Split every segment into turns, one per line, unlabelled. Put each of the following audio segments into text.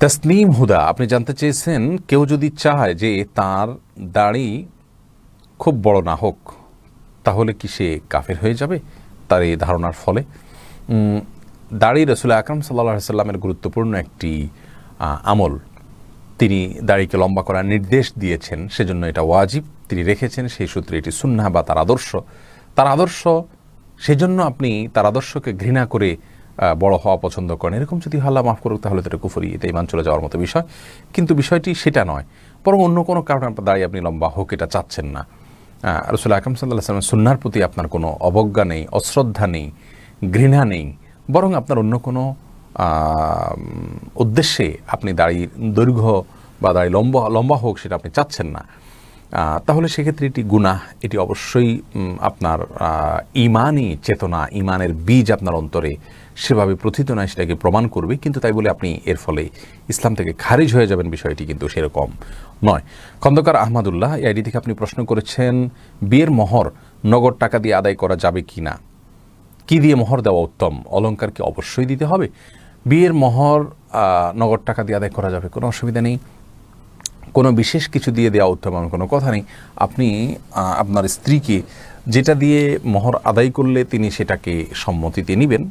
তসলিম হুদা আপনি জানতে চেয়েছেন কেউ যদি চায় যে তার দাড়ি খুব বড় না হোক তাহলে কি সে কাফের হয়ে যাবে তার এই ধারণার ফলে দাড়ি রসুল আকরম সাল্লা সাল্লামের গুরুত্বপূর্ণ একটি আমল তিনি দাড়িকে লম্বা করার নির্দেশ দিয়েছেন সেজন্য এটা ওয়াজিব তিনি রেখেছেন সেই সূত্রে এটি সুন্না বা তার আদর্শ তার আদর্শ সেজন্য আপনি তার আদর্শকে ঘৃণা করে বড় হওয়া পছন্দ করেন এরকম যদি হাল্লা মাফ করুক তাহলে তো এটা কুফুরি এটা ইমান চলে যাওয়ার মতো বিষয় কিন্তু বিষয়টি সেটা নয় বরং অন্য কোনো কারণে আপনার দাঁড়িয়ে আপনি লম্বা হোক এটা চাচ্ছেন না রসুল আকরম সাল্লাহ সাল্লাম সুন্নার প্রতি আপনার কোনো অবজ্ঞা নেই অশ্রদ্ধা নেই ঘৃণা নেই বরং আপনার অন্য কোনো উদ্দেশ্যে আপনি দাড়ি দৈর্ঘ্য বা দাঁড়িয়ে লম্বা লম্বা হোক সেটা আপনি চাচ্ছেন না তাহলে সেক্ষেত্রে এটি গুণাহ এটি অবশ্যই আপনার ইমানই চেতনা ইমানের বীজ আপনার অন্তরে সেভাবে প্রথিত নয় সেটাকে প্রমাণ করবে কিন্তু তাই বলে আপনি এর ফলে ইসলাম থেকে খারিজ হয়ে যাবেন বিষয়টি কিন্তু সেরকম নয় খন্দকার আহমদুল্লাহ এই আইডি থেকে আপনি প্রশ্ন করেছেন বিয়ের মহর নগদ টাকা দিয়ে আদায় করা যাবে কি না কী দিয়ে মহর দেওয়া উত্তম অলঙ্কারকে অবশ্যই দিতে হবে বিয়ের মহর নগদ টাকা দিয়ে আদায় করা যাবে কোনো অসুবিধা নেই কোনো বিশেষ কিছু দিয়ে দেওয়া উত্তম এমন কোনো কথা নেই আপনি আপনার স্ত্রীকে যেটা দিয়ে মোহর আদায় করলে তিনি সেটাকে সম্মতিতে নেবেন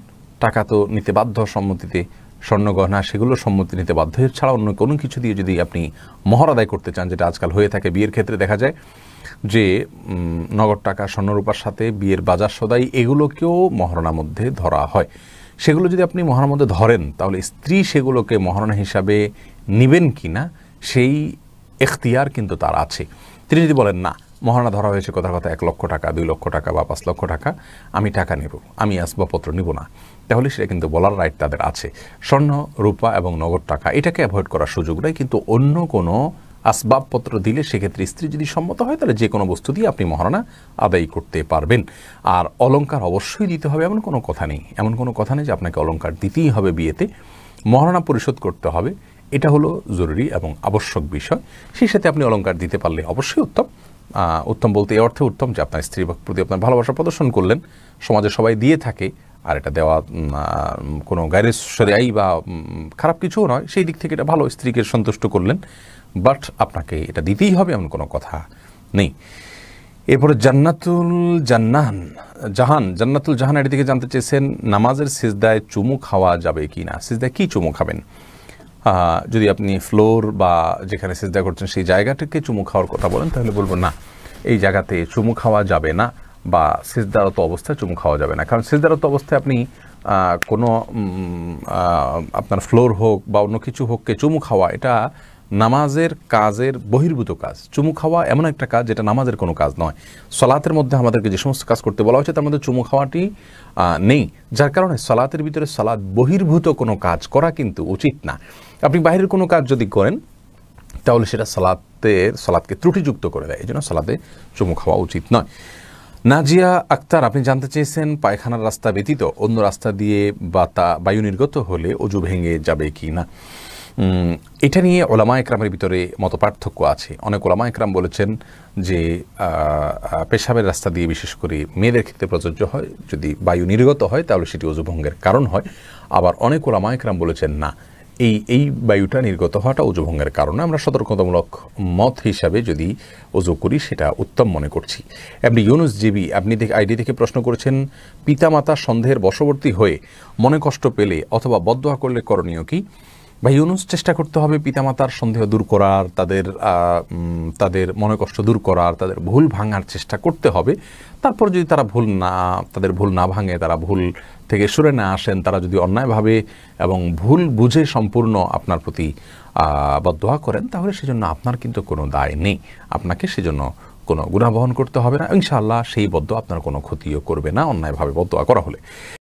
টাকা তো নিতে বাধ্য সম্মতিতে স্বর্ণ সেগুলো সম্মতি নিতে বাধ্য ছাড়া অন্য কোনো কিছু দিয়ে যদি আপনি মহর আদায় করতে চান যেটা আজকাল হয়ে থাকে বিয়ের ক্ষেত্রে দেখা যায় যে নগদ টাকা স্বর্ণরূপার সাথে বিয়ের বাজার সদাই এগুলোকেও মহরণার মধ্যে ধরা হয় সেগুলো যদি আপনি মহরণার মধ্যে ধরেন তাহলে স্ত্রী সেগুলোকে মহরণা হিসাবে নেবেন কি না সেই এখতিয়ার কিন্তু তার আছে তিনি যদি বলেন না মহারণা ধরা হয়েছে কথা কথা এক লক্ষ টাকা দুই লক্ষ টাকা বা পাঁচ লক্ষ টাকা আমি টাকা নেব আমি আসবাবপত্র নিব না তাহলে সেটা কিন্তু বলার রাইট তাদের আছে স্বর্ণ রূপা এবং নগদ টাকা এটাকে অ্যাভয়েড করার সুযোগ নেই কিন্তু অন্য কোনো আসবাবপত্র দিলে সেক্ষেত্রে স্ত্রী যদি সম্মত হয় তাহলে যে কোনো বস্তু দিয়ে আপনি মহারণা আদায় করতে পারবেন আর অলঙ্কার অবশ্যই দিতে হবে এমন কোনো কথা নেই এমন কোনো কথা নেই যে আপনাকে অলঙ্কার দিতেই হবে বিয়েতে মহারণা পরিশোধ করতে হবে এটা হলো জরুরি এবং আবশ্যক বিষয় সেই সাথে আপনি অলঙ্কার দিতে পারলে অবশ্যই উত্তম উত্তম বলতে এ অর্থে উত্তম যে আপনার স্ত্রী প্রতি আপনার ভালোবাসা প্রদর্শন করলেন সমাজে সবাই দিয়ে থাকে আর এটা দেওয়া কোনো গায়ের সরিয়াই বা খারাপ কিছুও নয় সেই দিক থেকে এটা ভালো স্ত্রীকে সন্তুষ্ট করলেন বাট আপনাকে এটা দিতেই হবে এমন কোনো কথা নেই এরপরে জান্নাতুল জান্নান জাহান জান্নাতুল জাহান এটি থেকে জানতে চেয়েছেন নামাজের সিজদায় চুমু খাওয়া যাবে কি না সিজদায় কী চুমু খাবেন যদি আপনি ফ্লোর বা যেখানে সেজদা করছেন সেই জায়গাটাকে চুমু খাওয়ার কথা বলেন তাহলে বলবো না এই জায়গাতে চুমু খাওয়া যাবে না বা সেজদারত অবস্থায় চুমু খাওয়া যাবে না কারণ সেজদারত অবস্থায় আপনি কোনো আপনার ফ্লোর হোক বা অন্য কিছু হোককে চুমু খাওয়া এটা নামাজের কাজের বহির্ভূত কাজ চুমু খাওয়া এমন একটা কাজ যেটা নামাজের কোনো কাজ নয় সলাতের মধ্যে আমাদেরকে যে সমস্ত কাজ করতে বলা হয়েছে তার মধ্যে চুমু খাওয়াটি নেই যার কারণে সলাতের ভিতরে সলাদ বহির্ভূত কোনো কাজ করা কিন্তু উচিত না আপনি বাহিরের কোনো কাজ যদি করেন তাহলে সেটা সলাতের সালাদকে ত্রুটিযুক্ত করে দেয় এই জন্য সালাদে চুমু খাওয়া উচিত নয় নাজিয়া আক্তার আপনি জানতে চেয়েছেন পায়খানার রাস্তা ব্যতীত অন্য রাস্তা দিয়ে বা তা বায়ু নির্গত হলে অজু ভেঙে যাবে কি না এটা নিয়ে ওলামা একরামের ভিতরে মত পার্থক্য আছে অনেক ওলামা একরাম বলেছেন যে পেশাবের রাস্তা দিয়ে বিশেষ করে মেয়েদের ক্ষেত্রে প্রযোজ্য হয় যদি বায়ু নির্গত হয় তাহলে সেটি অজুভঙ্গের কারণ হয় আবার অনেক ওলামা একরাম বলেছেন না এই এই বায়ুটা নির্গত হওয়াটা অজুভঙ্গের কারণে আমরা সতর্কতামূলক মত হিসাবে যদি অজু করি সেটা উত্তম মনে করছি আপনি ইউনুস জিবি আপনি আইডি থেকে প্রশ্ন করেছেন পিতামাতা সন্দেহের বশবর্তী হয়ে মনে কষ্ট পেলে অথবা বদয়া করলে করণীয় কি বা ইউনুস চেষ্টা করতে হবে পিতামাতার সন্দেহ দূর করার তাদের তাদের মনে কষ্ট দূর করার তাদের ভুল ভাঙার চেষ্টা করতে হবে তারপর যদি তারা ভুল না তাদের ভুল না ভাঙে তারা ভুল থেকে সরে না আসেন তারা যদি অন্যায়ভাবে এবং ভুল বুঝে সম্পূর্ণ আপনার প্রতি বদোয়া করেন তাহলে সেজন্য আপনার কিন্তু কোনো দায় নেই আপনাকে সেজন্য কোনো গুণাবহন করতে হবে না ইনশাআল্লাহ সেই বদ্ধ আপনার কোনো ক্ষতিও করবে না অন্যায়ভাবে বদোয়া করা হলে